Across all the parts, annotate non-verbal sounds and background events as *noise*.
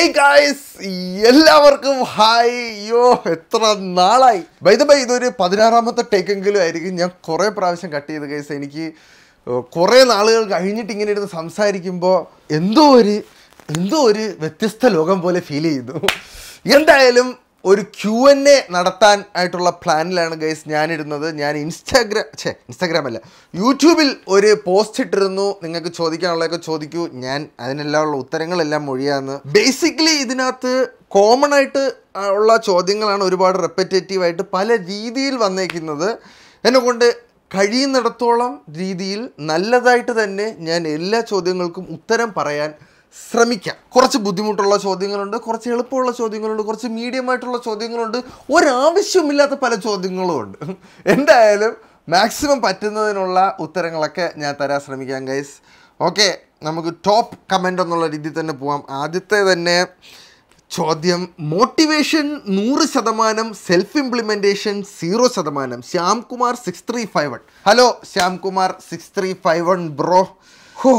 Hey guys എല്ലാവർക്കും hi അയ്യോ എത്ര നാളായി ബൈദ ബൈ ഇതൊരു പതിനാറാമത്തെ ടേക്കെങ്കിലും ആയിരിക്കും ഞാൻ കുറേ പ്രാവശ്യം കട്ട് ചെയ്ത് ഗൈസ് എനിക്ക് കുറേ നാളുകൾ കഴിഞ്ഞിട്ട് ഇങ്ങനെ ഇരുന്ന് സംസാരിക്കുമ്പോൾ എന്തോ ഒരു എന്തോ ഒരു വ്യത്യസ്ത ലോകം പോലെ ഫീൽ ചെയ്തു എന്തായാലും ഒരു ക്യു എൻ എ നടത്താൻ ആയിട്ടുള്ള പ്ലാനിലാണ് ഗൈസ് ഞാനിടുന്നത് ഞാൻ ഇൻസ്റ്റാഗ്രാം ഛേ ഇൻസ്റ്റാഗ്രാം അല്ല യൂട്യൂബിൽ ഒരു പോസ്റ്റ് ഇട്ടിരുന്നു നിങ്ങൾക്ക് ചോദിക്കാനുള്ളതൊക്കെ ചോദിക്കൂ ഞാൻ അതിനെല്ലാമുള്ള ഉത്തരങ്ങളെല്ലാം മൊഴിയാന്ന് ബേസിക്കലി ഇതിനകത്ത് കോമൺ ആയിട്ട് ഉള്ള ചോദ്യങ്ങളാണ് ഒരുപാട് റെപ്പറ്റേറ്റീവ് ആയിട്ട് പല രീതിയിൽ വന്നേക്കുന്നത് എന്നെക്കൊണ്ട് കഴിയുന്നിടത്തോളം രീതിയിൽ നല്ലതായിട്ട് തന്നെ ഞാൻ എല്ലാ ചോദ്യങ്ങൾക്കും ഉത്തരം പറയാൻ ശ്രമിക്കാം കുറച്ച് ബുദ്ധിമുട്ടുള്ള ചോദ്യങ്ങളുണ്ട് കുറച്ച് എളുപ്പമുള്ള ചോദ്യങ്ങളുണ്ട് കുറച്ച് മീഡിയമായിട്ടുള്ള ചോദ്യങ്ങളുണ്ട് ഒരാവശ്യമില്ലാത്ത പല ചോദ്യങ്ങളും ഉണ്ട് എന്തായാലും മാക്സിമം പറ്റുന്നതിനുള്ള ഉത്തരങ്ങളൊക്കെ ഞാൻ തരാൻ ശ്രമിക്കാം ഗൈസ് ഓക്കെ നമുക്ക് ടോപ്പ് കമൻ്റ് എന്നുള്ള രീതിയിൽ തന്നെ പോവാം ആദ്യത്തെ തന്നെ ചോദ്യം മോട്ടിവേഷൻ നൂറ് ശതമാനം സെൽഫ് ഇംപ്ലിമെൻറ്റേഷൻ സീറോ ശതമാനം Shyamkumar six three five one hello Shyamkumar six three five one bro ഹോ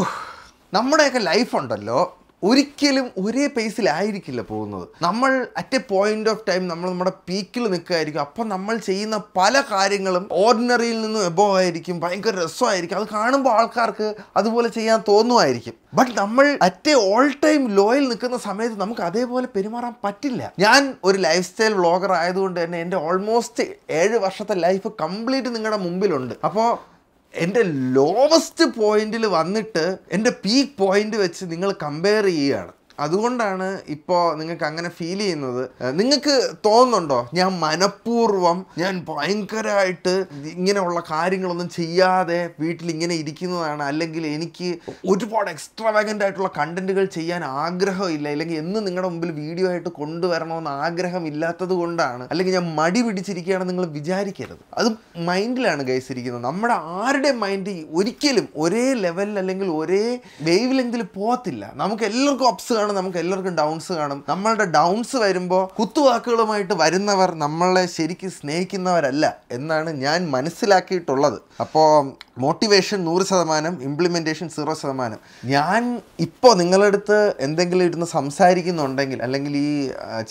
നമ്മുടെയൊക്കെ ലൈഫുണ്ടല്ലോ ഒരിക്കലും ഒരേ പേസിലായിരിക്കില്ല പോകുന്നത് നമ്മൾ at a point of time നമ്മൾ നമ്മുടെ പീക്കിൽ നിൽക്കുകയായിരിക്കും അപ്പം നമ്മൾ ചെയ്യുന്ന പല കാര്യങ്ങളും ഓർഡിനറിയിൽ നിന്നും എബോ ആയിരിക്കും ഭയങ്കര രസമായിരിക്കും അത് കാണുമ്പോൾ ആൾക്കാർക്ക് അതുപോലെ ചെയ്യാൻ തോന്നുമായിരിക്കും ബട്ട് നമ്മൾ അറ്റ് എ ഓൾ ടൈം ലോയിൽ നിൽക്കുന്ന സമയത്ത് നമുക്ക് അതേപോലെ പെരുമാറാൻ പറ്റില്ല ഞാൻ ഒരു ലൈഫ് സ്റ്റൈൽ വ്ളോഗർ ആയതുകൊണ്ട് തന്നെ എൻ്റെ ഓൾമോസ്റ്റ് ഏഴ് വർഷത്തെ ലൈഫ് കംപ്ലീറ്റ് നിങ്ങളുടെ മുമ്പിലുണ്ട് അപ്പോൾ എൻ്റെ ലോവസ്റ്റ് പോയിന്റിൽ വന്നിട്ട് എൻ്റെ പീക്ക് പോയിന്റ് വെച്ച് നിങ്ങൾ കമ്പയർ ചെയ്യുകയാണ് അതുകൊണ്ടാണ് ഇപ്പോൾ നിങ്ങൾക്ക് അങ്ങനെ ഫീൽ ചെയ്യുന്നത് നിങ്ങൾക്ക് തോന്നുന്നുണ്ടോ ഞാൻ മനഃപൂർവ്വം ഞാൻ ഭയങ്കരമായിട്ട് ഇങ്ങനെയുള്ള കാര്യങ്ങളൊന്നും ചെയ്യാതെ വീട്ടിൽ ഇങ്ങനെ ഇരിക്കുന്നതാണ് അല്ലെങ്കിൽ എനിക്ക് ഒരുപാട് എക്സ്ട്രാവാഗൻ്റ് ആയിട്ടുള്ള കണ്ടന്റുകൾ ചെയ്യാൻ ആഗ്രഹമില്ല അല്ലെങ്കിൽ എന്ന് നിങ്ങളുടെ മുമ്പിൽ വീഡിയോ ആയിട്ട് കൊണ്ടുവരണമെന്ന് ഇല്ലാത്തത് കൊണ്ടാണ് അല്ലെങ്കിൽ ഞാൻ മടി പിടിച്ചിരിക്കുകയാണെന്ന് നിങ്ങൾ വിചാരിക്കരുത് അത് മൈൻഡിലാണ് ഗൈസ് ഇരിക്കുന്നത് നമ്മുടെ ആരുടെ മൈൻഡ് ഒരിക്കലും ഒരേ ലെവലിൽ അല്ലെങ്കിൽ ഒരേ വേവ് ലെങ്തിൽ പോകത്തില്ല നമുക്ക് എല്ലാവർക്കും അപ്സ് കാണും കാണും നമുക്ക് എല്ലാവർക്കും ഡൗൺസ് കാണും നമ്മളുടെ ഡൗൺസ് വരുമ്പോൾ കുത്തുവാക്കുകളുമായിട്ട് വരുന്നവർ നമ്മളെ ശരിക്കും സ്നേഹിക്കുന്നവരല്ല എന്നാണ് ഞാൻ മനസ്സിലാക്കിയിട്ടുള്ളത് അപ്പോൾ മോട്ടിവേഷൻ നൂറ് ശതമാനം ഇംപ്ലിമെൻറ്റേഷൻ സീറോ ശതമാനം ഞാൻ ഇപ്പോൾ നിങ്ങളുടെ എന്തെങ്കിലും ഇരുന്ന് സംസാരിക്കുന്നുണ്ടെങ്കിൽ അല്ലെങ്കിൽ ഈ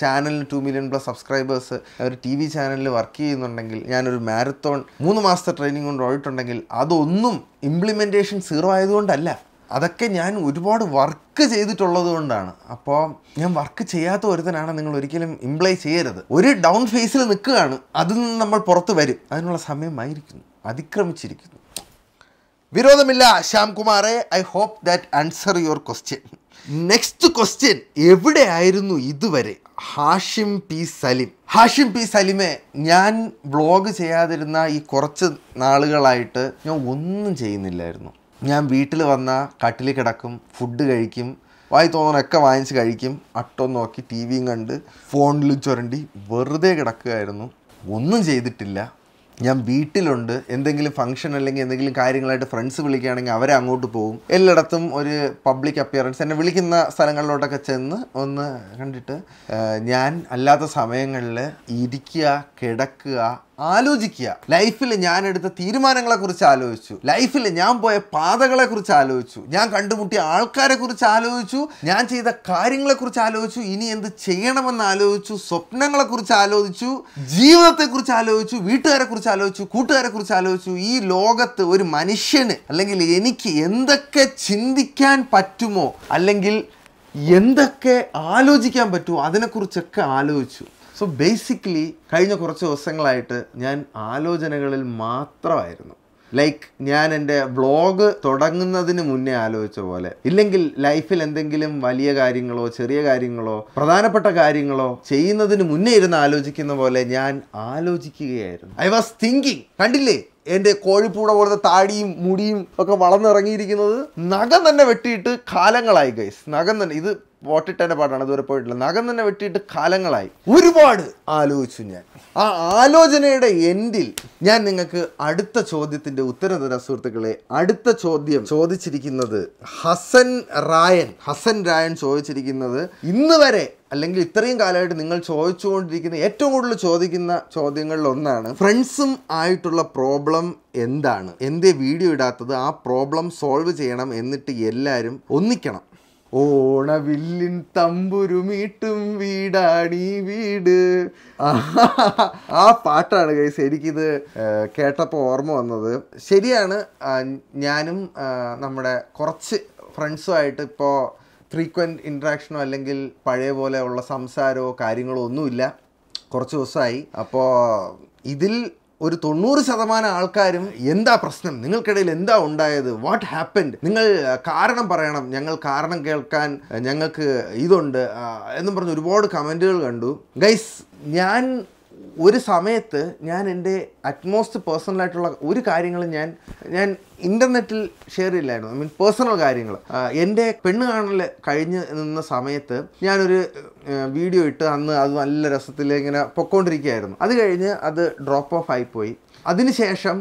ചാനലിന് ടു മില്യൺ പ്ലസ് സബ്സ്ക്രൈബേഴ്സ് ഒരു ടി വി ചാനലിൽ വർക്ക് ചെയ്യുന്നുണ്ടെങ്കിൽ ഞാനൊരു മാരത്തോൺ മൂന്ന് മാസത്തെ ട്രെയിനിങ് കൊണ്ട് പോയിട്ടുണ്ടെങ്കിൽ അതൊന്നും ഇംപ്ലിമെൻറ്റേഷൻ സീറോ ആയതുകൊണ്ടല്ല അതൊക്കെ ഞാൻ ഒരുപാട് വർക്ക് ചെയ്തിട്ടുള്ളത് കൊണ്ടാണ് അപ്പോൾ ഞാൻ വർക്ക് ചെയ്യാത്ത ഒരുത്തനാണ് നിങ്ങൾ ഒരിക്കലും ഇംപ്ലൈ ചെയ്യരുത് ഒരു ഡൗൺ ഫേസിൽ നിൽക്കുകയാണ് അതിൽ നിന്ന് നമ്മൾ പുറത്ത് വരും അതിനുള്ള സമയമായിരിക്കുന്നു അതിക്രമിച്ചിരിക്കുന്നു വിരോധമില്ല ശ്യാം കുമാറെ I hope that answer your question next question എവിടെയായിരുന്നു ഇതുവരെ ഹാഷിം പി സലിം ഹാഷിം പി സലിമെ ഞാൻ വ്ളോഗ് ചെയ്യാതിരുന്ന ഈ കുറച്ച് നാളുകളായിട്ട് ഞാൻ ഒന്നും ചെയ്യുന്നില്ലായിരുന്നു ഞാൻ വീട്ടിൽ വന്നാൽ കട്ടിൽ കിടക്കും ഫുഡ് കഴിക്കും വായി തോന്നണൊക്കെ വാങ്ങിച്ച് കഴിക്കും അട്ടോ നോക്കി ടി വിയും കണ്ട് ഫോണിലും ചുരണ്ടി വെറുതെ കിടക്കുകയായിരുന്നു ഒന്നും ചെയ്തിട്ടില്ല ഞാൻ വീട്ടിലുണ്ട് എന്തെങ്കിലും ഫംഗ്ഷൻ അല്ലെങ്കിൽ എന്തെങ്കിലും കാര്യങ്ങളായിട്ട് ഫ്രണ്ട്സ് വിളിക്കുകയാണെങ്കിൽ അവരെ അങ്ങോട്ട് പോകും എല്ലായിടത്തും ഒരു പബ്ലിക് അപ്പിയറൻസ് എന്നെ വിളിക്കുന്ന സ്ഥലങ്ങളിലോട്ടൊക്കെ ചെന്ന് ഒന്ന് കണ്ടിട്ട് ഞാൻ അല്ലാത്ത സമയങ്ങളിൽ ഇരിക്കുക കിടക്കുക ആലോചിക്കുക ലൈഫിൽ ഞാൻ എടുത്ത തീരുമാനങ്ങളെ കുറിച്ച് ആലോചിച്ചു ലൈഫിൽ ഞാൻ പോയ പാതകളെ കുറിച്ച് ആലോചിച്ചു ഞാൻ കണ്ടുമുട്ടിയ ആൾക്കാരെ കുറിച്ച് ആലോചിച്ചു ഞാൻ ചെയ്ത കാര്യങ്ങളെ കുറിച്ച് ആലോചിച്ചു ഇനി എന്ത് ചെയ്യണമെന്ന് ആലോചിച്ചു സ്വപ്നങ്ങളെ കുറിച്ച് ആലോചിച്ചു ജീവിതത്തെ കുറിച്ച് ആലോചിച്ചു വീട്ടുകാരെ കുറിച്ച് ആലോചിച്ചു കൂട്ടുകാരെ കുറിച്ച് ആലോചിച്ചു ഈ ലോകത്ത് ഒരു മനുഷ്യന് അല്ലെങ്കിൽ എനിക്ക് എന്തൊക്കെ ചിന്തിക്കാൻ പറ്റുമോ അല്ലെങ്കിൽ എന്തൊക്കെ ആലോചിക്കാൻ പറ്റുമോ അതിനെക്കുറിച്ചൊക്കെ ആലോചിച്ചു സോ ബേസിക്കലി കഴിഞ്ഞ കുറച്ച് ദിവസങ്ങളായിട്ട് ഞാൻ ആലോചനകളിൽ മാത്രമായിരുന്നു ലൈക്ക് ഞാൻ എൻ്റെ വ്ളോഗ് തുടങ്ങുന്നതിന് മുന്നേ ആലോചിച്ച പോലെ ഇല്ലെങ്കിൽ ലൈഫിൽ എന്തെങ്കിലും വലിയ കാര്യങ്ങളോ ചെറിയ കാര്യങ്ങളോ പ്രധാനപ്പെട്ട കാര്യങ്ങളോ ചെയ്യുന്നതിന് മുന്നേ ഇരുന്ന് ആലോചിക്കുന്ന പോലെ ഞാൻ ആലോചിക്കുകയായിരുന്നു ഐ വാസ് തിങ്കിങ് കണ്ടില്ലേ എൻ്റെ കോഴിപ്പൂട പോലത്തെ താടിയും മുടിയും ഒക്കെ വളർന്നിറങ്ങിയിരിക്കുന്നത് നഖം തന്നെ വെട്ടിയിട്ട് കാലങ്ങളായി ഗൈസ് നഖം തന്നെ ഇത് വോട്ടിട്ടേൻ്റെ പാട്ടാണ് ഇതുവരെ പോയിട്ടില്ല നഖം തന്നെ വെട്ടിയിട്ട് കാലങ്ങളായി ഒരുപാട് ആലോചിച്ചു ഞാൻ ആ ആലോചനയുടെ എൻഡിൽ ഞാൻ നിങ്ങൾക്ക് അടുത്ത ചോദ്യത്തിൻ്റെ ഉത്തരം തരാം സുഹൃത്തുക്കളെ അടുത്ത ചോദ്യം ചോദിച്ചിരിക്കുന്നത് ഹസൻ റായൻ ഹസൻ റായൻ ചോദിച്ചിരിക്കുന്നത് ഇന്ന് വരെ അല്ലെങ്കിൽ ഇത്രയും കാലമായിട്ട് നിങ്ങൾ ചോദിച്ചുകൊണ്ടിരിക്കുന്ന ഏറ്റവും കൂടുതൽ ചോദിക്കുന്ന ചോദ്യങ്ങളിൽ ഒന്നാണ് ഫ്രണ്ട്സും ആയിട്ടുള്ള പ്രോബ്ലം എന്താണ് എന്തേ വീഡിയോ ഇടാത്തത് ആ പ്രോബ്ലം സോൾവ് ചെയ്യണം എന്നിട്ട് എല്ലാവരും ഒന്നിക്കണം ഓണവില്ലിൻ തമ്പുരുമീട്ടും വീടാണി വീട് ആ പാട്ടാണ് കൈസ് എനിക്കിത് കേട്ടപ്പോൾ ഓർമ്മ വന്നത് ശരിയാണ് ഞാനും നമ്മുടെ കുറച്ച് ഫ്രണ്ട്സുമായിട്ട് ഇപ്പോൾ ഫ്രീക്വൻ്റ് ഇൻട്രാക്ഷനോ അല്ലെങ്കിൽ പഴയ പോലെ ഉള്ള സംസാരമോ കാര്യങ്ങളോ ഒന്നുമില്ല കുറച്ച് ദിവസമായി അപ്പോൾ ഇതിൽ ഒരു തൊണ്ണൂറ് ശതമാനം ആൾക്കാരും എന്താ പ്രശ്നം നിങ്ങൾക്കിടയിൽ എന്താ ഉണ്ടായത് വാട്ട് ഹാപ്പൻഡ് നിങ്ങൾ കാരണം പറയണം ഞങ്ങൾ കാരണം കേൾക്കാൻ ഞങ്ങൾക്ക് ഇതുണ്ട് എന്നും പറഞ്ഞ് ഒരുപാട് കമൻറ്റുകൾ കണ്ടു ഗൈസ് ഞാൻ ഒരു സമയത്ത് ഞാൻ എൻ്റെ അറ്റ്മോസ്റ്റ് പേഴ്സണലായിട്ടുള്ള ഒരു കാര്യങ്ങൾ ഞാൻ ഞാൻ ഇൻ്റർനെറ്റിൽ ഷെയർ ചെയ്യില്ലായിരുന്നു ഐ മീൻ പേഴ്സണൽ കാര്യങ്ങൾ എൻ്റെ പെണ്ണ് കാണൽ കഴിഞ്ഞ് നിന്ന സമയത്ത് ഞാനൊരു വീഡിയോ ഇട്ട് അന്ന് അത് നല്ല രസത്തിൽ ഇങ്ങനെ പൊക്കോണ്ടിരിക്കുകയായിരുന്നു അത് കഴിഞ്ഞ് അത് ഡ്രോപ്പ് ഓഫ് ആയിപ്പോയി അതിനുശേഷം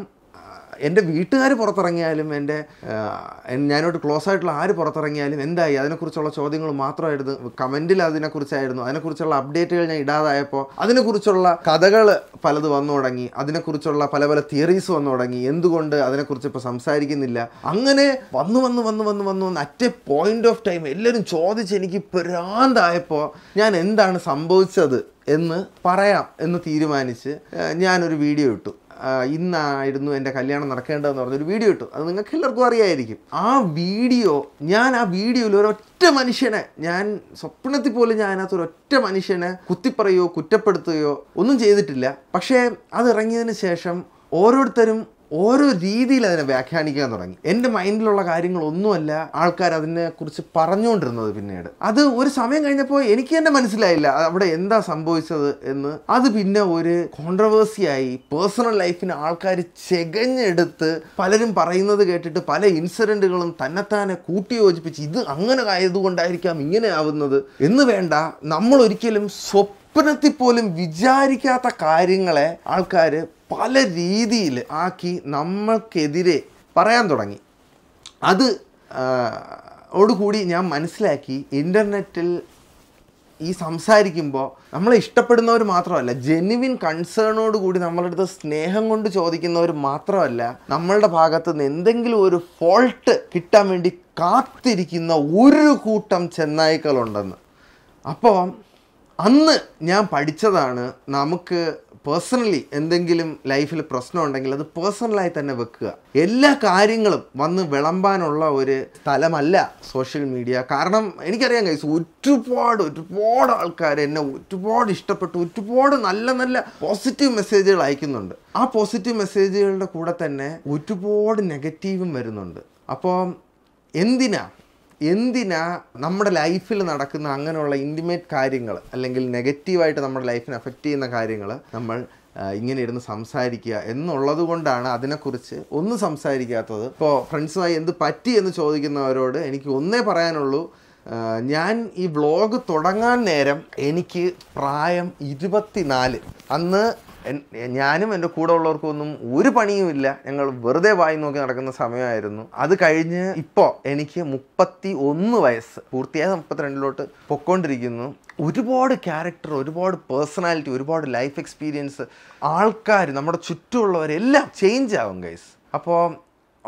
എൻ്റെ വീട്ടുകാർ പുറത്തിറങ്ങിയാലും എൻ്റെ ഞാനോട്ട് ക്ലോസ് ആയിട്ടുള്ള ആര് പുറത്തിറങ്ങിയാലും എന്തായി അതിനെക്കുറിച്ചുള്ള ചോദ്യങ്ങൾ മാത്രമായിരുന്നു കമൻറ്റിൽ അതിനെക്കുറിച്ചായിരുന്നു അതിനെക്കുറിച്ചുള്ള അപ്ഡേറ്റുകൾ ഞാൻ ഇടാതായപ്പോൾ അതിനെക്കുറിച്ചുള്ള കഥകൾ പലത് വന്നു തുടങ്ങി അതിനെക്കുറിച്ചുള്ള പല പല തിയറീസ് വന്നു തുടങ്ങി എന്തുകൊണ്ട് അതിനെക്കുറിച്ച് ഇപ്പോൾ സംസാരിക്കുന്നില്ല അങ്ങനെ വന്നു വന്ന് വന്ന് വന്ന് വന്ന് വന്ന് at a point of time എല്ലാവരും ചോദിച്ച് എനിക്ക് പ്രാന്തായപ്പോൾ ഞാൻ എന്താണ് സംഭവിച്ചത് എന്ന് പറയാം എന്ന് തീരുമാനിച്ച് ഞാനൊരു വീഡിയോ ഇട്ടു ഇന്നായിരുന്നു എൻ്റെ കല്യാണം നടക്കേണ്ടതെന്ന് പറഞ്ഞൊരു വീഡിയോ ഇട്ടു അത് നിങ്ങൾക്ക് എല്ലാവർക്കും അറിയായിരിക്കും ആ വീഡിയോ ഞാൻ ആ വീഡിയോയിൽ ഒരൊറ്റ മനുഷ്യനെ ഞാൻ സ്വപ്നത്തിൽ പോലും ഞാൻ അതിനകത്ത് ഒരൊറ്റ മനുഷ്യനെ കുത്തിപ്പറയോ കുറ്റപ്പെടുത്തുകയോ ഒന്നും ചെയ്തിട്ടില്ല പക്ഷേ അത് ശേഷം ഓരോരുത്തരും ഓരോ രീതിയിൽ അതിനെ വ്യാഖ്യാനിക്കാൻ തുടങ്ങി എൻ്റെ മൈൻഡിലുള്ള കാര്യങ്ങളൊന്നുമല്ല ആൾക്കാർ അതിനെക്കുറിച്ച് പറഞ്ഞുകൊണ്ടിരുന്നത് പിന്നീട് അത് ഒരു സമയം കഴിഞ്ഞപ്പോൾ എനിക്ക് തന്നെ മനസ്സിലായില്ല അവിടെ എന്താ സംഭവിച്ചത് എന്ന് അത് പിന്നെ ഒരു കോൺട്രവേഴ്സിയായി പേഴ്സണൽ ലൈഫിന് ആൾക്കാർ ചെകഞ്ഞെടുത്ത് പലരും പറയുന്നത് കേട്ടിട്ട് പല ഇൻസിഡൻറ്റുകളും തന്നെത്താനെ കൂട്ടിയോജിപ്പിച്ച് ഇത് അങ്ങനെ ആയതുകൊണ്ടായിരിക്കാം ഇങ്ങനെ ആവുന്നത് എന്ന് വേണ്ട നമ്മൾ ഒരിക്കലും സ്വപ്നത്തിൽ പോലും വിചാരിക്കാത്ത കാര്യങ്ങളെ ആൾക്കാർ പല രീതിയിൽ ആക്കി നമ്മൾക്കെതിരെ പറയാൻ തുടങ്ങി അത് ഓടുകൂടി ഞാൻ മനസ്സിലാക്കി ഇൻ്റർനെറ്റിൽ ഈ സംസാരിക്കുമ്പോൾ നമ്മളെ ഇഷ്ടപ്പെടുന്നവർ മാത്രമല്ല ജെനുവിൻ കൺസേണോട് കൂടി അടുത്ത് സ്നേഹം കൊണ്ട് ചോദിക്കുന്നവർ മാത്രമല്ല നമ്മളുടെ ഭാഗത്ത് നിന്ന് എന്തെങ്കിലും ഒരു ഫോൾട്ട് കിട്ടാൻ വേണ്ടി കാത്തിരിക്കുന്ന ഒരു കൂട്ടം ചെന്നായ്ക്കളുണ്ടെന്ന് അപ്പം അന്ന് ഞാൻ പഠിച്ചതാണ് നമുക്ക് പേഴ്സണലി എന്തെങ്കിലും ലൈഫിൽ പ്രശ്നം ഉണ്ടെങ്കിൽ അത് പേഴ്സണലായി തന്നെ വെക്കുക എല്ലാ കാര്യങ്ങളും വന്ന് വിളമ്പാനുള്ള ഒരു സ്ഥലമല്ല സോഷ്യൽ മീഡിയ കാരണം എനിക്കറിയാം കൈസ് ഒരുപാട് ഒരുപാട് ആൾക്കാർ എന്നെ ഒരുപാട് ഇഷ്ടപ്പെട്ടു ഒരുപാട് നല്ല നല്ല പോസിറ്റീവ് മെസ്സേജുകൾ അയക്കുന്നുണ്ട് ആ പോസിറ്റീവ് മെസ്സേജുകളുടെ കൂടെ തന്നെ ഒരുപാട് നെഗറ്റീവും വരുന്നുണ്ട് അപ്പോൾ എന്തിനാ എന്തിനാ നമ്മുടെ ലൈഫിൽ നടക്കുന്ന അങ്ങനെയുള്ള ഇൻറ്റിമേറ്റ് കാര്യങ്ങൾ അല്ലെങ്കിൽ നെഗറ്റീവായിട്ട് നമ്മുടെ ലൈഫിനെ അഫക്റ്റ് ചെയ്യുന്ന കാര്യങ്ങൾ നമ്മൾ ഇങ്ങനെ ഇരുന്ന് സംസാരിക്കുക എന്നുള്ളത് കൊണ്ടാണ് അതിനെക്കുറിച്ച് ഒന്നും സംസാരിക്കാത്തത് ഇപ്പോൾ ഫ്രണ്ട്സുമായി എന്ത് പറ്റി എന്ന് ചോദിക്കുന്നവരോട് എനിക്ക് ഒന്നേ പറയാനുള്ളൂ ഞാൻ ഈ വ്ളോഗ് തുടങ്ങാൻ നേരം എനിക്ക് പ്രായം നാല് അന്ന് ഞാനും എൻ്റെ കൂടെ ഉള്ളവർക്കൊന്നും ഒരു പണിയുമില്ല ഞങ്ങൾ വെറുതെ വായി നോക്കി നടക്കുന്ന സമയമായിരുന്നു അത് കഴിഞ്ഞ് ഇപ്പോൾ എനിക്ക് മുപ്പത്തി ഒന്ന് വയസ്സ് പൂർത്തിയായ മുപ്പത്തിരണ്ടിലോട്ട് പൊക്കോണ്ടിരിക്കുന്നു ഒരുപാട് ക്യാരക്ടർ ഒരുപാട് പേഴ്സണാലിറ്റി ഒരുപാട് ലൈഫ് എക്സ്പീരിയൻസ് ആൾക്കാർ നമ്മുടെ ചുറ്റുമുള്ളവരെല്ലാം ചേഞ്ച് ആവും ഗൈസ് അപ്പോൾ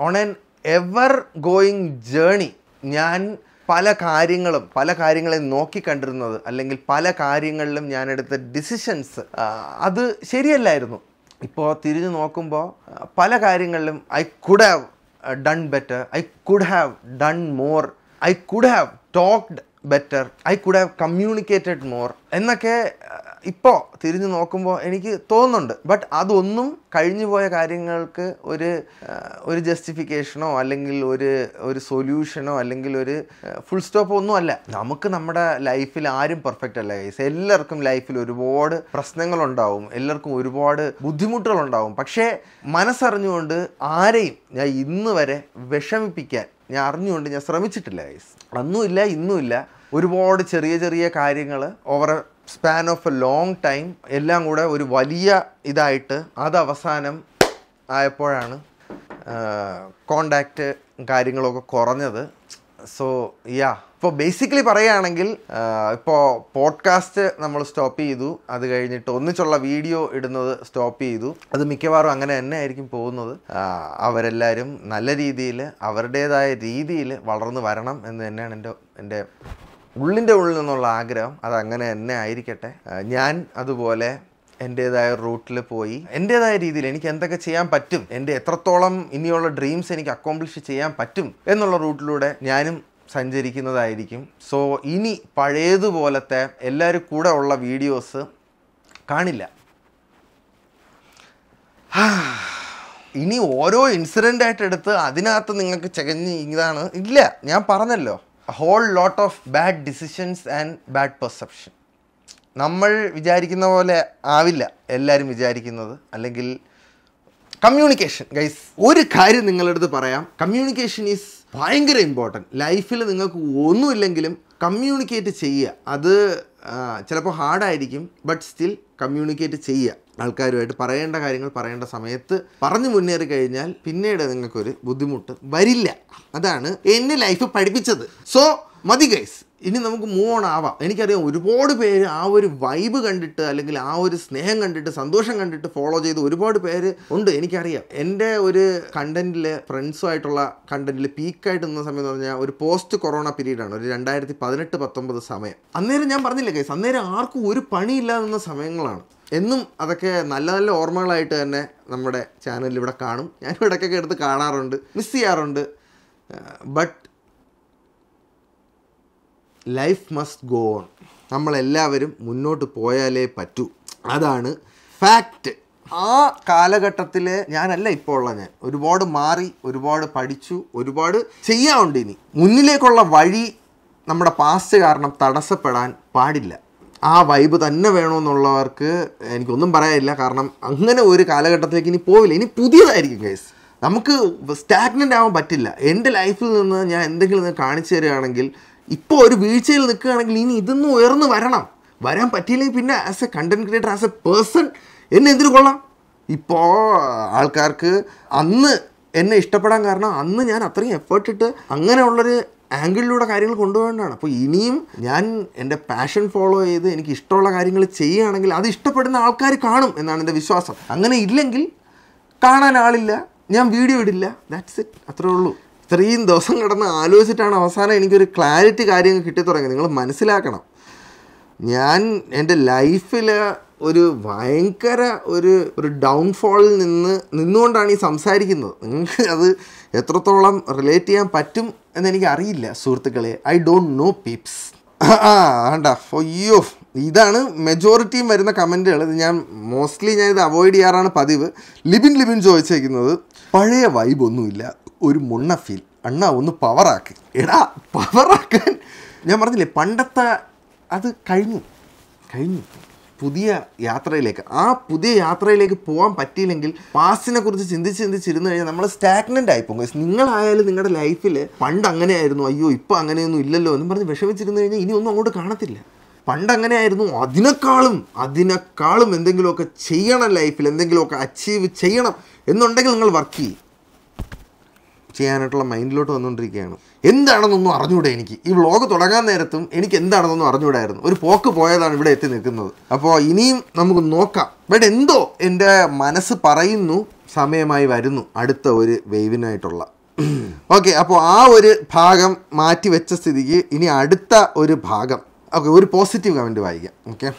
on an ever going journey ഞാൻ പല കാര്യങ്ങളും പല കാര്യങ്ങളെ നോക്കിക്കണ്ടിരുന്നത് അല്ലെങ്കിൽ പല കാര്യങ്ങളിലും ഞാൻ എടുത്ത ഡിസിഷൻസ് അത് ശരിയല്ലായിരുന്നു ഇപ്പോൾ തിരിഞ്ഞു നോക്കുമ്പോൾ പല കാര്യങ്ങളിലും I could have done better I could have done more I could have talked better I could have communicated more എന്നൊക്കെ ഇപ്പോൾ തിരിഞ്ഞു നോക്കുമ്പോൾ എനിക്ക് തോന്നുന്നുണ്ട് ബട്ട് അതൊന്നും കഴിഞ്ഞു പോയ കാര്യങ്ങൾക്ക് ഒരു ഒരു ജസ്റ്റിഫിക്കേഷനോ അല്ലെങ്കിൽ ഒരു ഒരു സൊല്യൂഷനോ അല്ലെങ്കിൽ ഒരു ഫുൾ സ്റ്റോപ്പോ ഒന്നും അല്ല നമുക്ക് നമ്മുടെ ലൈഫിൽ ആരും പെർഫെക്റ്റ് അല്ല ഗൈസ് എല്ലാവർക്കും ലൈഫിൽ ഒരുപാട് പ്രശ്നങ്ങളുണ്ടാവും എല്ലാവർക്കും ഒരുപാട് ബുദ്ധിമുട്ടുകൾ ഉണ്ടാവും പക്ഷേ മനസ്സറിഞ്ഞുകൊണ്ട് ആരെയും ഞാൻ ഇന്ന് വരെ വിഷമിപ്പിക്കാൻ ഞാൻ അറിഞ്ഞുകൊണ്ട് ഞാൻ ശ്രമിച്ചിട്ടില്ല ഗൈസ് അന്നുമില്ല ഇന്നുമില്ല ഒരുപാട് ചെറിയ ചെറിയ കാര്യങ്ങൾ over span of a long time എല്ലാം കൂടെ ഒരു വലിയ ഇതായിട്ട് അത് അവസാനം ആയപ്പോഴാണ് കോണ്ടാക്റ്റ് കാര്യങ്ങളൊക്കെ കുറഞ്ഞത് സോ യാ ഇപ്പോൾ ബേസിക്കലി പറയുകയാണെങ്കിൽ ഇപ്പോൾ പോഡ്കാസ്റ്റ് നമ്മൾ സ്റ്റോപ്പ് ചെയ്തു അത് കഴിഞ്ഞിട്ട് ഒന്നിച്ചുള്ള വീഡിയോ ഇടുന്നത് സ്റ്റോപ്പ് ചെയ്തു അത് മിക്കവാറും അങ്ങനെ തന്നെ ആയിരിക്കും പോകുന്നത് അവരെല്ലാവരും നല്ല രീതിയിൽ അവരുടേതായ രീതിയിൽ വളർന്നു വരണം എന്ന് തന്നെയാണ് എൻ്റെ എൻ്റെ ഉള്ളിൻ്റെ ഉള്ളിൽ നിന്നുള്ള ആഗ്രഹം അതങ്ങനെ തന്നെ ആയിരിക്കട്ടെ ഞാൻ അതുപോലെ എൻ്റേതായ റൂട്ടിൽ പോയി എൻ്റേതായ രീതിയിൽ എനിക്ക് എന്തൊക്കെ ചെയ്യാൻ പറ്റും എൻ്റെ എത്രത്തോളം ഇനിയുള്ള ഡ്രീംസ് എനിക്ക് അക്കോംപ്ലിഷ് ചെയ്യാൻ പറ്റും എന്നുള്ള റൂട്ടിലൂടെ ഞാനും സഞ്ചരിക്കുന്നതായിരിക്കും സോ ഇനി പഴയതുപോലത്തെ എല്ലാവരും കൂടെ ഉള്ള വീഡിയോസ് കാണില്ല ഇനി ഓരോ ഇൻസിഡൻ്റ് ആയിട്ട് എടുത്ത് അതിനകത്ത് നിങ്ങൾക്ക് ചകഞ്ഞ് ഇതാണ് ഇല്ല ഞാൻ പറഞ്ഞല്ലോ whole lot of bad decisions and bad perception നമ്മൾ വിചാരിക്കുന്ന പോലെ ആവില്ല എല്ലാവരും വിചാരിക്കുന്നത് അല്ലെങ്കിൽ കമ്മ്യൂണിക്കേഷൻ ഗൈസ് ഒരു കാര്യം നിങ്ങളടുത്ത് പറയാം കമ്മ്യൂണിക്കേഷൻ ഈസ് ഭയങ്കര ഇമ്പോർട്ടൻറ്റ് ലൈഫിൽ നിങ്ങൾക്ക് ഒന്നുമില്ലെങ്കിലും കമ്മ്യൂണിക്കേറ്റ് ചെയ്യുക അത് ചിലപ്പോൾ ഹാർഡായിരിക്കും ബട്ട് സ്റ്റിൽ കമ്മ്യൂണിക്കേറ്റ് ചെയ്യുക ആൾക്കാരുമായിട്ട് പറയേണ്ട കാര്യങ്ങൾ പറയേണ്ട സമയത്ത് പറഞ്ഞു മുന്നേറി കഴിഞ്ഞാൽ പിന്നീട് നിങ്ങൾക്കൊരു ബുദ്ധിമുട്ട് വരില്ല അതാണ് എന്നെ ലൈഫ് പഠിപ്പിച്ചത് സോ മതി ഗൈസ് ഇനി നമുക്ക് മൂവ് ഓൺ ആവാം എനിക്കറിയാം ഒരുപാട് പേര് ആ ഒരു വൈബ് കണ്ടിട്ട് അല്ലെങ്കിൽ ആ ഒരു സ്നേഹം കണ്ടിട്ട് സന്തോഷം കണ്ടിട്ട് ഫോളോ ചെയ്ത് ഒരുപാട് പേര് ഉണ്ട് എനിക്കറിയാം എൻ്റെ ഒരു കണ്ടൻറ്റിൽ ഫ്രണ്ട്സുമായിട്ടുള്ള കണ്ടൻറ്റിൽ പീക്കായിട്ട് നിന്ന സമയം എന്ന് പറഞ്ഞാൽ ഒരു പോസ്റ്റ് കൊറോണ പീരീഡാണ് ഒരു രണ്ടായിരത്തി പതിനെട്ട് പത്തൊമ്പത് സമയം അന്നേരം ഞാൻ പറഞ്ഞില്ല കേസ് അന്നേരം ആർക്കും ഒരു പണിയില്ലാതെ നിന്ന സമയങ്ങളാണ് എന്നും അതൊക്കെ നല്ല നല്ല ഓർമ്മകളായിട്ട് തന്നെ നമ്മുടെ ചാനലിൽ ഇവിടെ കാണും ഞാൻ ഇവിടേക്കൊക്കെ എടുത്ത് കാണാറുണ്ട് മിസ് ചെയ്യാറുണ്ട് but life must go on നമ്മളെല്ലാവരും മുന്നോട്ട് പോയാലേ പറ്റൂ അതാണ് ഫാക്റ്റ് ആ കാലഘട്ടത്തിൽ ഞാനല്ല ഇപ്പോൾ ഉള്ള ഞാൻ ഒരുപാട് മാറി ഒരുപാട് പഠിച്ചു ഒരുപാട് ചെയ്യാറുണ്ട് ഇനി മുന്നിലേക്കുള്ള വഴി നമ്മുടെ പാസ്റ്റ് കാരണം തടസ്സപ്പെടാൻ പാടില്ല ആ വൈബ് തന്നെ വേണമെന്നുള്ളവർക്ക് എനിക്കൊന്നും പറയാനില്ല കാരണം അങ്ങനെ ഒരു കാലഘട്ടത്തിലേക്ക് ഇനി പോവില്ല ഇനി പുതിയതായിരിക്കും കേസ് നമുക്ക് സ്റ്റാഗ്നൻ്റ് ആവാൻ പറ്റില്ല എൻ്റെ ലൈഫിൽ നിന്ന് ഞാൻ എന്തെങ്കിലും കാണിച്ചു തരികയാണെങ്കിൽ ഇപ്പോൾ ഒരു വീഴ്ചയിൽ നിൽക്കുകയാണെങ്കിൽ ഇനി ഇതൊന്നും ഉയർന്നു വരണം വരാൻ പറ്റിയില്ലെങ്കിൽ പിന്നെ as a content creator as a person എന്നെ എന്തിനു കൊള്ളാം ഇപ്പോൾ ആൾക്കാർക്ക് അന്ന് എന്നെ ഇഷ്ടപ്പെടാൻ കാരണം അന്ന് ഞാൻ അത്രയും എഫേർട്ട് ഇട്ട് അങ്ങനെയുള്ളൊരു ആംഗിളിലൂടെ കാര്യങ്ങൾ കൊണ്ടുപോകേണ്ടതാണ് അപ്പോൾ ഇനിയും ഞാൻ എൻ്റെ പാഷൻ ഫോളോ ചെയ്ത് എനിക്ക് ഇഷ്ടമുള്ള കാര്യങ്ങൾ ചെയ്യുകയാണെങ്കിൽ അത് ഇഷ്ടപ്പെടുന്ന ആൾക്കാർ കാണും എന്നാണ് എൻ്റെ വിശ്വാസം അങ്ങനെ ഇല്ലെങ്കിൽ കാണാൻ ആളില്ല ഞാൻ വീഡിയോ ഇടില്ല ദാറ്റ്സ് ഇറ്റ് അത്രേ ഉള്ളൂ ഇത്രയും ദിവസം കിടന്ന് ആലോചിച്ചിട്ടാണ് അവസാനം എനിക്കൊരു ക്ലാരിറ്റി കാര്യങ്ങൾ കിട്ടി നിങ്ങൾ മനസ്സിലാക്കണം ഞാൻ എൻ്റെ ലൈഫിൽ ഒരു ഭയങ്കര ഒരു ഒരു ഡൗൺഫോളിൽ നിന്ന് നിന്നുകൊണ്ടാണ് ഈ സംസാരിക്കുന്നത് നിങ്ങൾക്ക് അത് എത്രത്തോളം റിലേറ്റ് ചെയ്യാൻ പറ്റും എന്നെനിക്ക് അറിയില്ല സുഹൃത്തുക്കളെ ഐ ഡോണ്ട് നോ പീപ്സ് ആ വേണ്ട അയ്യോ ഇതാണ് മെജോറിറ്റിയും വരുന്ന കമൻറ്റുകൾ ഇത് ഞാൻ മോസ്റ്റ്ലി ഞാൻ ഇത് അവോയ്ഡ് ചെയ്യാറാണ് പതിവ് ലിബിൻ ലിബിൻ ചോദിച്ചേക്കുന്നത് പഴയ വൈബ് ഒന്നുമില്ല ഒരു മുണ്ണ ഫീൽ അണ്ണ ഒന്ന് പവറാക്ക് എടാ പവറാക്കാൻ ഞാൻ പറഞ്ഞില്ലേ പണ്ടത്തെ അത് കഴിഞ്ഞു കഴിഞ്ഞു പുതിയ യാത്രയിലേക്ക് ആ പുതിയ യാത്രയിലേക്ക് പോകാൻ പറ്റിയില്ലെങ്കിൽ പാസ്റ്റിനെ കുറിച്ച് ചിന്തിച്ച് ചിന്തിച്ചിരുന്നു കഴിഞ്ഞാൽ നമ്മൾ സ്റ്റാഗ്നൻ്റ് ആയി പോകും നിങ്ങളായാലും നിങ്ങളുടെ ലൈഫിൽ പണ്ട് അങ്ങനെയായിരുന്നു അയ്യോ ഇപ്പോൾ അങ്ങനെയൊന്നും ഇല്ലല്ലോ എന്ന് പറഞ്ഞ് വിഷമിച്ചിരുന്നു കഴിഞ്ഞാൽ ഇനി ഒന്നും അങ്ങോട്ട് കാണത്തില്ല പണ്ട് അങ്ങനെയായിരുന്നു അതിനേക്കാളും അതിനേക്കാളും എന്തെങ്കിലുമൊക്കെ ചെയ്യണം ലൈഫിൽ എന്തെങ്കിലുമൊക്കെ അച്ചീവ് ചെയ്യണം എന്നുണ്ടെങ്കിൽ നിങ്ങൾ വർക്ക് ചെയ്യും ചെയ്യാനായിട്ടുള്ള മൈൻഡിലോട്ട് വന്നുകൊണ്ടിരിക്കുകയാണ് എന്താണെന്നൊന്നും അറിഞ്ഞുകൂടെ എനിക്ക് ഈ വ്ളോഗ് തുടങ്ങാൻ നേരത്തും എനിക്ക് എന്താണെന്നൊന്നും അറിഞ്ഞുകൂടായിരുന്നു ഒരു പോക്ക് പോയതാണ് ഇവിടെ എത്തി നിൽക്കുന്നത് അപ്പോൾ ഇനിയും നമുക്ക് നോക്കാം ബട്ട് എന്തോ എൻ്റെ മനസ്സ് പറയുന്നു സമയമായി വരുന്നു അടുത്ത ഒരു വേവിനായിട്ടുള്ള ഓക്കെ അപ്പോൾ ആ ഒരു ഭാഗം മാറ്റി വെച്ച സ്ഥിതിക്ക് ഇനി അടുത്ത ഒരു ഭാഗം ഓക്കെ ഒരു പോസിറ്റീവ് കമൻറ്റ് വായിക്കാം ഓക്കെ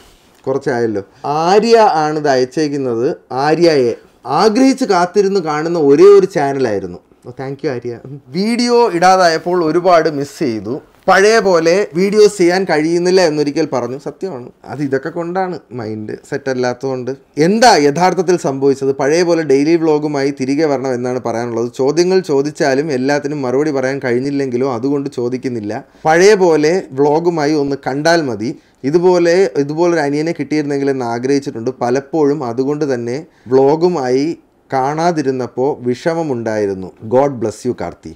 കുറച്ചായല്ലോ ആര്യ ആണ് അയച്ചേക്കുന്നത് ആര്യയെ ആഗ്രഹിച്ച് കാത്തിരുന്ന് കാണുന്ന ഒരേ ഒരു ചാനലായിരുന്നു താങ്ക് യു ആര്യ വീഡിയോ ഇടാതായപ്പോൾ ഒരുപാട് മിസ് ചെയ്തു പഴയ പോലെ വീഡിയോസ് ചെയ്യാൻ കഴിയുന്നില്ല എന്നൊരിക്കൽ പറഞ്ഞു സത്യമാണ് അത് ഇതൊക്കെ കൊണ്ടാണ് മൈൻഡ് സെറ്റ് അല്ലാത്തതുകൊണ്ട് എന്താ യഥാർത്ഥത്തിൽ സംഭവിച്ചത് പഴയ പോലെ ഡെയിലി വ്ളോഗുമായി തിരികെ വരണം എന്നാണ് പറയാനുള്ളത് ചോദ്യങ്ങൾ ചോദിച്ചാലും എല്ലാത്തിനും മറുപടി പറയാൻ കഴിഞ്ഞില്ലെങ്കിലും അതുകൊണ്ട് ചോദിക്കുന്നില്ല പഴയ പോലെ വ്ളോഗുമായി ഒന്ന് കണ്ടാൽ മതി ഇതുപോലെ ഇതുപോലൊരു അനിയനെ കിട്ടിയിരുന്നെങ്കിൽ എന്ന് ആഗ്രഹിച്ചിട്ടുണ്ട് പലപ്പോഴും അതുകൊണ്ട് തന്നെ വ്ളോഗുമായി കാണാതിരുന്നപ്പോൾ വിഷമമുണ്ടായിരുന്നു God bless you Karthi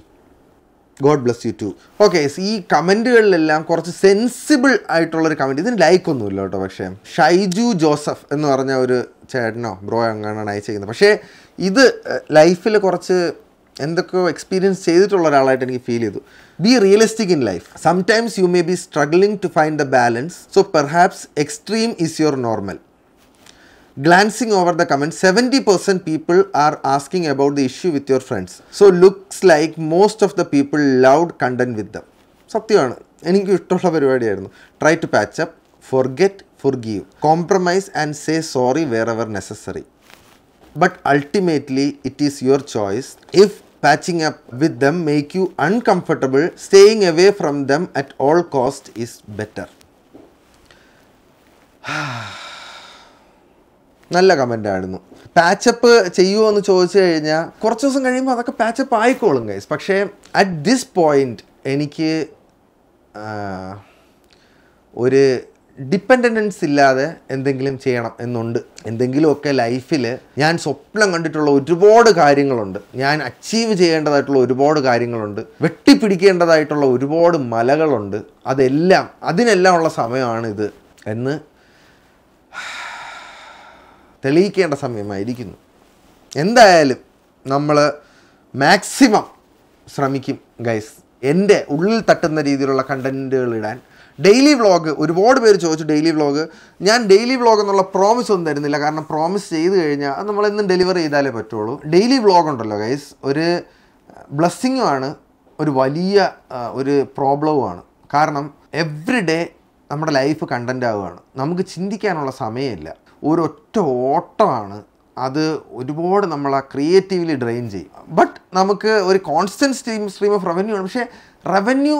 God bless you too okay ഈ കമൻറ്റുകളിലെല്ലാം കുറച്ച് സെൻസിബിൾ ആയിട്ടുള്ളൊരു കമൻറ്റ് ഇതിന് ലൈക്ക് ഒന്നുമില്ല കേട്ടോ പക്ഷേ ഷൈജു ജോസഫ് എന്ന് പറഞ്ഞ ഒരു ചേട്ടനോ ബ്രോ അങ്ങനെയാണ് അയച്ചേക്കുന്നത് പക്ഷേ ഇത് ലൈഫിൽ കുറച്ച് എന്തൊക്കെയോ എക്സ്പീരിയൻസ് ചെയ്തിട്ടുള്ള ഒരാളായിട്ട് എനിക്ക് ഫീൽ ചെയ്തു be realistic in life sometimes you may be struggling to find the balance so perhaps extreme is your normal glancing over the comments, 70% people are asking about the issue with your friends. So, looks like most of the people loud content with them. Try to patch up, forget, forgive, compromise and say sorry wherever necessary. But ultimately, it is your choice. If patching up with them make you uncomfortable, staying away from them at all cost is better. *sighs* *sighs* നല്ല comment ആയിരുന്നു patch up ചെയ്യുമോ എന്ന് ചോദിച്ചു കഴിഞ്ഞാൽ കുറച്ച് ദിവസം കഴിയുമ്പോൾ അതൊക്കെ പാച്ചപ്പ് ആയിക്കോളും ഗൈസ് പക്ഷേ അറ്റ് ദിസ് പോയിൻ്റ് എനിക്ക് ഒരു ഡിപ്പെൻഡൻസ് ഇല്ലാതെ എന്തെങ്കിലും ചെയ്യണം എന്നുണ്ട് എന്തെങ്കിലുമൊക്കെ ലൈഫിൽ ഞാൻ സ്വപ്നം കണ്ടിട്ടുള്ള ഒരുപാട് കാര്യങ്ങളുണ്ട് ഞാൻ അച്ചീവ് ചെയ്യേണ്ടതായിട്ടുള്ള ഒരുപാട് കാര്യങ്ങളുണ്ട് വെട്ടിപ്പിടിക്കേണ്ടതായിട്ടുള്ള ഒരുപാട് മലകളുണ്ട് അതെല്ലാം അതിനെല്ലാം ഉള്ള സമയമാണിത് എന്ന് തെളിയിക്കേണ്ട സമയമായിരിക്കുന്നു എന്തായാലും നമ്മൾ മാക്സിമം ശ്രമിക്കും ഗൈസ് എൻ്റെ ഉള്ളിൽ തട്ടുന്ന രീതിയിലുള്ള കണ്ടൻറ്റുകൾ ഇടാൻ ഡെയിലി വ്ളോഗ് ഒരുപാട് പേര് ചോദിച്ചു ഡെയിലി വ്ളോഗ് ഞാൻ ഡെയിലി വ്ളോഗ് എന്നുള്ള പ്രോമിസ് ഒന്നും തരുന്നില്ല കാരണം പ്രോമിസ് ചെയ്ത് കഴിഞ്ഞാൽ അത് നമ്മൾ എന്നും ഡെലിവർ ചെയ്താലേ പറ്റുള്ളൂ ഡെയിലി വ്ളോഗ് ഉണ്ടല്ലോ ഗൈസ് ഒരു ബ്ലെസ്സിങ്ങുമാണ് ഒരു വലിയ ഒരു പ്രോബ്ലവുമാണ് കാരണം എവ്രി ഡേ നമ്മുടെ ലൈഫ് കണ്ടൻ്റ് ആവുകയാണ് നമുക്ക് ചിന്തിക്കാനുള്ള സമയമില്ല ഒരൊറ്റ ഓട്ടമാണ് അത് ഒരുപാട് നമ്മൾ ആ ക്രിയേറ്റീവ്ലി ഡ്രെയിൻ ചെയ്യും ബട്ട് നമുക്ക് ഒരു constant stream stream of revenue ആണ് പക്ഷേ റവന്യൂ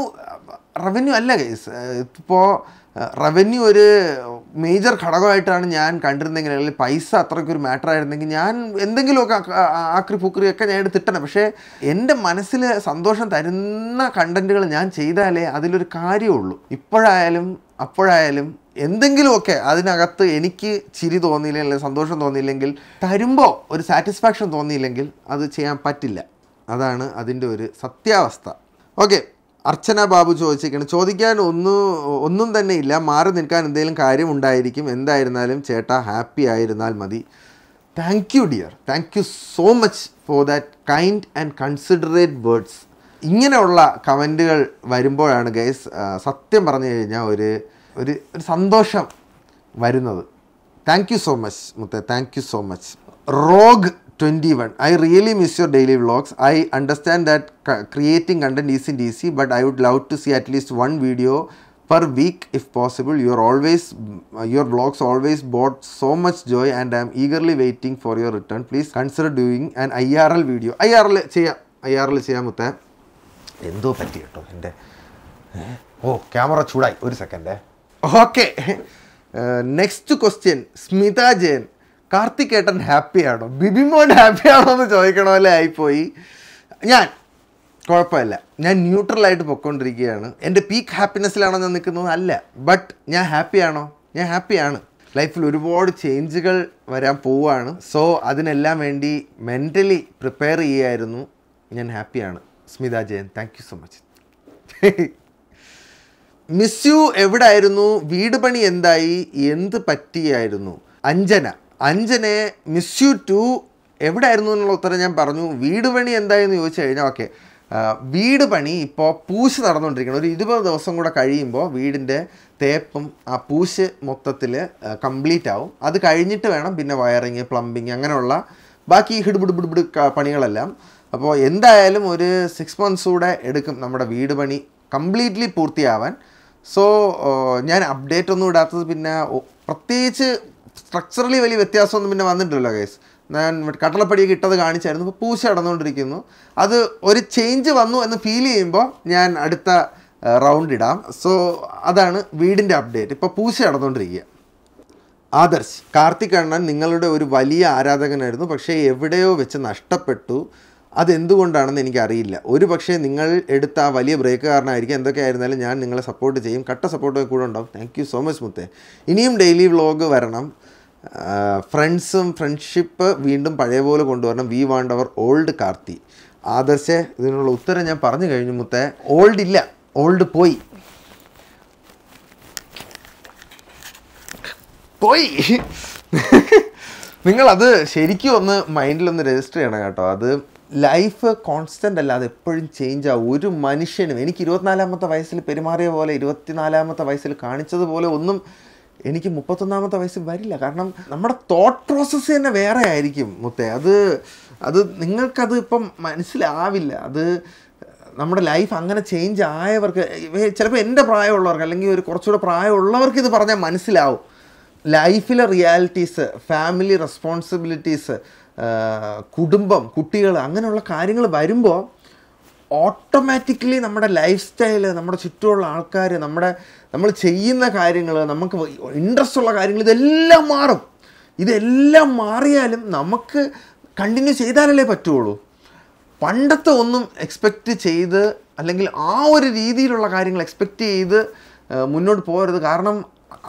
റവന്യൂ അല്ല കേസ് ഇപ്പോൾ റവന്യൂ ഒരു മേജർ ഘടകമായിട്ടാണ് ഞാൻ കണ്ടിരുന്നെങ്കിൽ അല്ലെങ്കിൽ പൈസ അത്രയ്ക്കൊരു മാറ്റർ ആയിരുന്നെങ്കിൽ ഞാൻ എന്തെങ്കിലുമൊക്കെ ആക്രി പുക്രി ഒക്കെ ഞാൻ എടുത്തിട്ടണം പക്ഷേ എൻ്റെ മനസ്സിൽ സന്തോഷം തരുന്ന കണ്ടൻറ്റുകൾ ഞാൻ ചെയ്താലേ അതിലൊരു കാര്യമുള്ളൂ ഇപ്പോഴായാലും അപ്പോഴായാലും എന്തെങ്കിലുമൊക്കെ അതിനകത്ത് എനിക്ക് ചിരി തോന്നിയില്ലെങ്കിൽ സന്തോഷം തോന്നിയില്ലെങ്കിൽ തരുമ്പോൾ ഒരു സാറ്റിസ്ഫാക്ഷൻ തോന്നിയില്ലെങ്കിൽ അത് ചെയ്യാൻ പറ്റില്ല അതാണ് അതിൻ്റെ ഒരു സത്യാവസ്ഥ ഓക്കെ അർച്ചന ബാബു ചോദിച്ചിരിക്കണം ചോദിക്കാൻ ഒന്നും ഒന്നും തന്നെ ഇല്ല മാറി നിൽക്കാൻ എന്തെങ്കിലും കാര്യം ഉണ്ടായിരിക്കും എന്തായിരുന്നാലും ചേട്ടാ ഹാപ്പി ആയിരുന്നാൽ മതി thank you dear thank you so much for that kind and considerate words ഇങ്ങനെയുള്ള കമൻറ്റുകൾ വരുമ്പോഴാണ് ഗൈസ് സത്യം പറഞ്ഞു കഴിഞ്ഞാൽ ഒരു ഒരു ഒരു സന്തോഷം വരുന്നത് താങ്ക് യു സോ മച്ച് മുത്തേ thank you so much rogue twenty one I really miss your daily vlogs I understand that creating content is in easy but I would love to see at least one video per week if possible vlogs always always your vlogs always brought so much joy and i am eagerly waiting for your return please consider doing an irl video irl ചെയ്യാം irl ചെയ്യാൻ മുത്തേ എന്തോ പറ്റി കേട്ടോ എൻ്റെ ഓ camera ചൂടായി ഒരു സെക്കൻഡേ okay next question Smitha Jayan കാർത്തികേട്ടൻ ഹാപ്പിയാണോ ബിബിമോൻ ഹാപ്പിയാണോ എന്ന് ചോദിക്കണ പോലെ ആയിപ്പോയി ഞാൻ കുഴപ്പമില്ല ഞാൻ ന്യൂട്രലായിട്ട് പൊയ്ക്കൊണ്ടിരിക്കുകയാണ് എൻ്റെ പീക്ക് ഹാപ്പിനെസ്സിലാണോ ഞാൻ നിൽക്കുന്നത് അല്ല ബട്ട് ഞാൻ ഹാപ്പിയാണോ ഞാൻ ഹാപ്പിയാണ് ലൈഫിൽ ഒരുപാട് ചേഞ്ചുകൾ വരാൻ പോവുകയാണ് സോ അതിനെല്ലാം വേണ്ടി മെൻ്റലി പ്രിപ്പയർ ചെയ്യായിരുന്നു ഞാൻ ഹാപ്പിയാണ് Smitha Jayan thank you so much miss you എവിടായിരുന്നു വീട് പണി എന്തായി എന്ത് പറ്റിയായിരുന്നു അഞ്ജന അഞ്ജനെ മിസ് യു ടു ആയിരുന്നു എന്നുള്ള ഉത്തരം ഞാൻ പറഞ്ഞു വീട് പണി എന്തായെന്ന് ചോദിച്ചു കഴിഞ്ഞാൽ ഓക്കെ വീട് പണി ഇപ്പോൾ പൂശ് നടന്നുകൊണ്ടിരിക്കണം ഒരു ഇരുപത് ദിവസം കൂടെ കഴിയുമ്പോൾ വീടിൻ്റെ തേപ്പും ആ പൂശ് മൊത്തത്തിൽ കംപ്ലീറ്റ് ആവും അത് കഴിഞ്ഞിട്ട് വേണം പിന്നെ വയറിങ് പ്ലംബിങ് അങ്ങനെയുള്ള ബാക്കി ഹിഡ്ബിഡ് പണികളെല്ലാം അപ്പോൾ എന്തായാലും ഒരു സിക്സ് മന്ത്സ് കൂടെ എടുക്കും നമ്മുടെ വീട് പണി കംപ്ലീറ്റ്ലി പൂർത്തിയാവാൻ സോ uh, ഞാൻ അപ്ഡേറ്റ് ഒന്നും ഇടാത്തത് പിന്നെ പ്രത്യേകിച്ച് സ്ട്രക്ചറലി വലിയ വ്യത്യാസമൊന്നും പിന്നെ വന്നിട്ടില്ലല്ലോ ഗൈസ് ഞാൻ കട്ടളപ്പടിയൊക്കെ ഇട്ടത് കാണിച്ചായിരുന്നു ഇപ്പോൾ പൂച്ച അടന്നുകൊണ്ടിരിക്കുന്നു അത് ഒരു ചേഞ്ച് വന്നു എന്ന് ഫീൽ ചെയ്യുമ്പോൾ ഞാൻ അടുത്ത റൗണ്ട് uh, ഇടാം സോ അതാണ് വീടിൻ്റെ അപ്ഡേറ്റ് ഇപ്പോൾ പൂച്ച അടന്നുകൊണ്ടിരിക്കുക ആദർശ് കാർത്തിക് അണ്ണൻ നിങ്ങളുടെ ഒരു വലിയ ആരാധകനായിരുന്നു പക്ഷേ എവിടെയോ വെച്ച് നഷ്ടപ്പെട്ടു അതെന്തുകൊണ്ടാണെന്ന് എനിക്കറിയില്ല ഒരു പക്ഷേ നിങ്ങൾ എടുത്ത ആ വലിയ ബ്രേക്ക് കാരണമായിരിക്കും ആയിരുന്നാലും ഞാൻ നിങ്ങളെ സപ്പോർട്ട് ചെയ്യും കട്ട സപ്പോർട്ട് കൂടെ ഉണ്ടാവും താങ്ക് യു സോ മച്ച് മുത്തേ ഇനിയും ഡെയിലി വ്ളോഗ് വരണം ഫ്രണ്ട്സും ഫ്രണ്ട്ഷിപ്പ് വീണ്ടും പഴയ പോലെ കൊണ്ടുവരണം we want our old Karthi Adarsh ഇതിനുള്ള ഉത്തരം ഞാൻ പറഞ്ഞു കഴിഞ്ഞു മുത്തേ ഓൾഡ് ഇല്ല ഓൾഡ് പോയി പോയി *laughs* നിങ്ങളത് ശരിക്കും ഒന്ന് മൈൻഡിലൊന്ന് രജിസ്റ്റർ ചെയ്യണം കേട്ടോ അത് ലൈഫ് കോൺസ്റ്റൻ്റ് അത് എപ്പോഴും ചേഞ്ച് ആവും ഒരു മനുഷ്യനും എനിക്ക് ഇരുപത്തിനാലാമത്തെ വയസ്സിൽ പെരുമാറിയ പോലെ ഇരുപത്തിനാലാമത്തെ വയസ്സിൽ കാണിച്ചതുപോലെ ഒന്നും എനിക്ക് മുപ്പത്തൊന്നാമത്തെ വയസ്സിൽ വരില്ല കാരണം നമ്മുടെ തോട്ട് പ്രോസസ്സ് തന്നെ വേറെ ആയിരിക്കും മുത്തേ അത് അത് നിങ്ങൾക്കത് ഇപ്പം മനസ്സിലാവില്ല അത് നമ്മുടെ ലൈഫ് അങ്ങനെ ചേഞ്ച് ആയവർക്ക് ചിലപ്പോൾ എൻ്റെ പ്രായമുള്ളവർക്ക് അല്ലെങ്കിൽ ഒരു കുറച്ചുകൂടെ പ്രായമുള്ളവർക്ക് ഇത് പറഞ്ഞാൽ മനസ്സിലാവും ലൈഫിലെ റിയാലിറ്റീസ് ഫാമിലി റെസ്പോൺസിബിലിറ്റീസ് കുടുംബം കുട്ടികൾ അങ്ങനെയുള്ള കാര്യങ്ങൾ വരുമ്പോൾ ഓട്ടോമാറ്റിക്കലി നമ്മുടെ ലൈഫ് സ്റ്റൈല് നമ്മുടെ ചുറ്റുമുള്ള ആൾക്കാർ നമ്മുടെ നമ്മൾ ചെയ്യുന്ന കാര്യങ്ങൾ നമുക്ക് ഇൻട്രസ്റ്റ് ഉള്ള കാര്യങ്ങൾ ഇതെല്ലാം മാറും ഇതെല്ലാം മാറിയാലും നമുക്ക് കണ്ടിന്യൂ ചെയ്താലല്ലേ പറ്റുള്ളൂ പണ്ടത്തെ ഒന്നും എക്സ്പെക്റ്റ് ചെയ്ത് അല്ലെങ്കിൽ ആ ഒരു രീതിയിലുള്ള കാര്യങ്ങൾ എക്സ്പെക്റ്റ് ചെയ്ത് മുന്നോട്ട് പോകരുത് കാരണം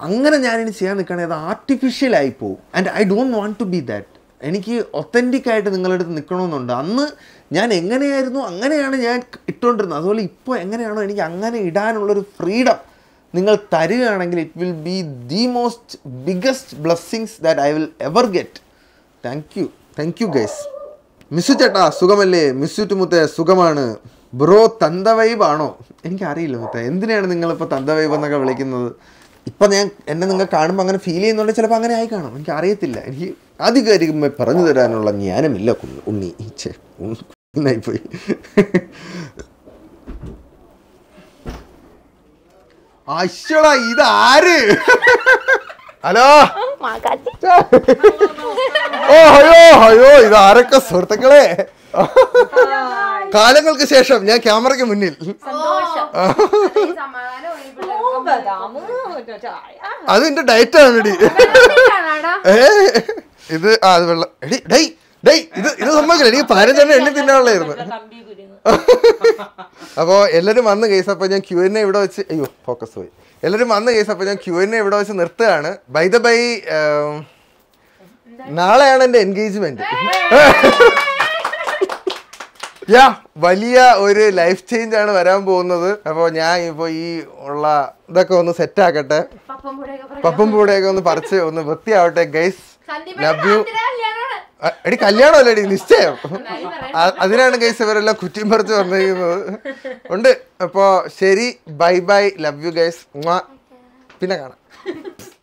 അങ്ങനെ ഞാനിനി ചെയ്യാൻ നിൽക്കണേ അത് ആർട്ടിഫിഷ്യലായി പോകും and I don't want to be that എനിക്ക് ഒത്തൻറ്റിക്കായിട്ട് നിങ്ങളുടെ അടുത്ത് നിൽക്കണമെന്നുണ്ട് അന്ന് ഞാൻ എങ്ങനെയായിരുന്നു അങ്ങനെയാണ് ഞാൻ ഇട്ടുകൊണ്ടിരുന്നത് അതുപോലെ ഇപ്പോൾ എങ്ങനെയാണോ എനിക്ക് അങ്ങനെ ഇടാനുള്ളൊരു ഫ്രീഡം നിങ്ങൾ തരികയാണെങ്കിൽ it will be the most biggest blessings that I will ever get thank you thank you guys മിസ്സു ചേട്ടാ സുഖമല്ലേ മിസ്സുറ്റ് മുത്തേ സുഖമാണ് ബ്രോ തന്ത വൈബാണോ എനിക്കറിയില്ല മുത്ത എന്തിനാണ് നിങ്ങളിപ്പോൾ തന്ത വൈബ് എന്നൊക്കെ വിളിക്കുന്നത് ഇപ്പം ഞാൻ എന്നെ നിങ്ങൾ കാണുമ്പോൾ അങ്ങനെ ഫീൽ ചെയ്യുന്നുണ്ടെങ്കിൽ ചിലപ്പോൾ അങ്ങനെ ആയി കാണും എനിക്ക് എനിക്ക് ആധികാരികമായി പറഞ്ഞു തരാനുള്ള ജ്ഞാനമില്ല ഉണ്ണി ചേ പോയി അശ്വട ഇതാര് ഹലോ ഓ ഹയോ ഹയോ ഇതാരൊക്കെ സുഹൃത്തുക്കളെ കാലങ്ങൾക്ക് ശേഷം ഞാൻ ക്യാമറയ്ക്ക് മുന്നിൽ അതെന്റെ ഡയറ്റാണ് ഡി ഏ ഇത് ആ അത് വെള്ളം എടി ഡൈ ഡൈ ഇത് ഇത് സംഭവിക്കില്ല എനിക്ക് തന്നെ എണ്ണി തിന്നാനുള്ളായിരുന്നു *laughs* അപ്പോൾ എല്ലാവരും വന്ന് കേസ് അപ്പോൾ ഞാൻ ക്യൂ എന്നെ ഇവിടെ വെച്ച് അയ്യോ ഫോക്കസ് പോയി എല്ലാവരും വന്ന് കേസ് അപ്പോൾ ഞാൻ ക്യൂ എന്നെ ഇവിടെ വെച്ച് നിർത്തുകയാണ് ബൈ ദ ബൈ നാളെയാണ് എൻ്റെ എൻഗേജ്മെൻറ്റ് *laughs* യാ വലിയ ഒരു ലൈഫ് ചേഞ്ച് ആണ് വരാൻ പോകുന്നത് അപ്പോൾ ഞാൻ ഇപ്പോൾ ഈ ഉള്ള ഇതൊക്കെ ഒന്ന് സെറ്റാക്കട്ടെ പപ്പും പൂടെയൊക്കെ ഒന്ന് പറിച്ച് ഒന്ന് വൃത്തിയാവട്ടെ ഗൈസ് എടി കല്യാണമല്ല എടി നിശ്ചയം അതിനാണ് ഗൈസ് ഇവരെല്ലാം കുറ്റിയും പറിച്ചു പറഞ്ഞിരിക്കുന്നത് ഉണ്ട് അപ്പോൾ ശരി bye bye love you guys പിന്നെ കാണാം